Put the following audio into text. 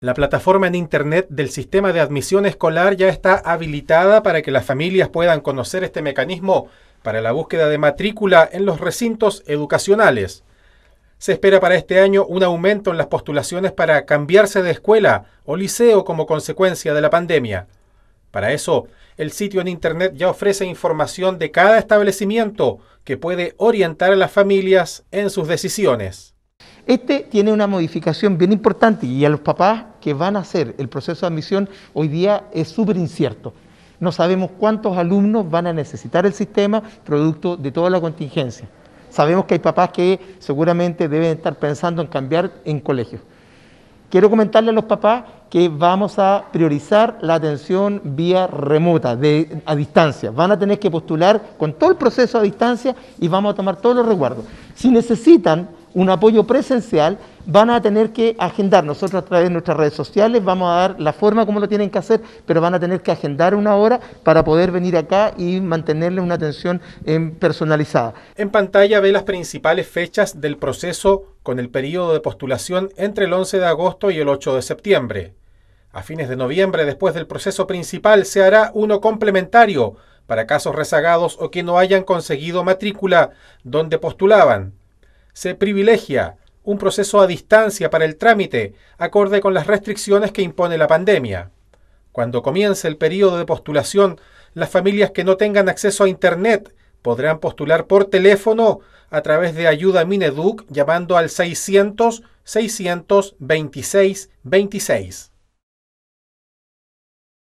La plataforma en Internet del sistema de admisión escolar ya está habilitada para que las familias puedan conocer este mecanismo para la búsqueda de matrícula en los recintos educacionales. Se espera para este año un aumento en las postulaciones para cambiarse de escuela o liceo como consecuencia de la pandemia. Para eso, el sitio en Internet ya ofrece información de cada establecimiento que puede orientar a las familias en sus decisiones. Este tiene una modificación bien importante y a los papás que van a hacer el proceso de admisión hoy día es súper incierto. No sabemos cuántos alumnos van a necesitar el sistema producto de toda la contingencia. Sabemos que hay papás que seguramente deben estar pensando en cambiar en colegios. Quiero comentarle a los papás que vamos a priorizar la atención vía remota, a distancia. Van a tener que postular con todo el proceso a distancia y vamos a tomar todos los resguardos. Si necesitan un apoyo presencial, van a tener que agendar. Nosotros a través de nuestras redes sociales vamos a dar la forma como lo tienen que hacer, pero van a tener que agendar una hora para poder venir acá y mantenerle una atención eh, personalizada. En pantalla ve las principales fechas del proceso con el periodo de postulación entre el 11 de agosto y el 8 de septiembre. A fines de noviembre, después del proceso principal, se hará uno complementario para casos rezagados o que no hayan conseguido matrícula donde postulaban se privilegia un proceso a distancia para el trámite, acorde con las restricciones que impone la pandemia. Cuando comience el periodo de postulación, las familias que no tengan acceso a Internet podrán postular por teléfono a través de ayuda Mineduc llamando al 600 626 26.